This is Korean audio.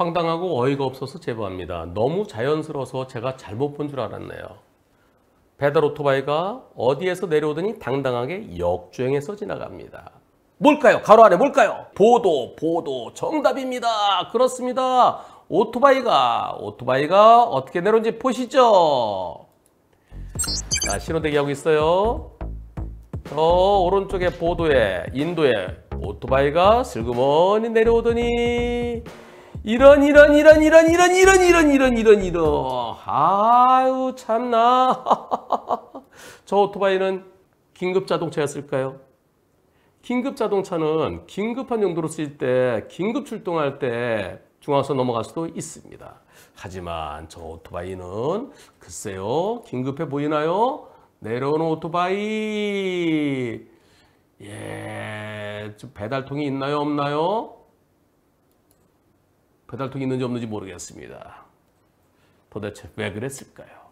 황당하고 어이가 없어서 제보합니다. 너무 자연스러워서 제가 잘못 본 줄 알았네요. 배달 오토바이가 어디에서 내려오더니 당당하게 역주행해서 지나갑니다. 뭘까요? 가로 안에 뭘까요? 보도, 보도, 정답입니다. 그렇습니다. 오토바이가, 오토바이가 어떻게 내려온지 보시죠. 자, 신호 대기하고 있어요. 저 오른쪽에 보도에, 인도에 오토바이가 슬그머니 내려오더니 이런 이런 이런 이런 이런 이런 이런 이런 이런 이런 아유 참나 저 오토바이는 긴급 자동차였을까요? 긴급 자동차는 긴급한 용도로 쓰일 때 긴급 출동할 때 중앙선 넘어갈 수도 있습니다. 하지만 저 오토바이는 글쎄요 긴급해 보이나요? 내려오는 오토바이 예 배달통이 있나요 없나요? 배달통이 있는지 없는지 모르겠습니다. 도대체 왜 그랬을까요?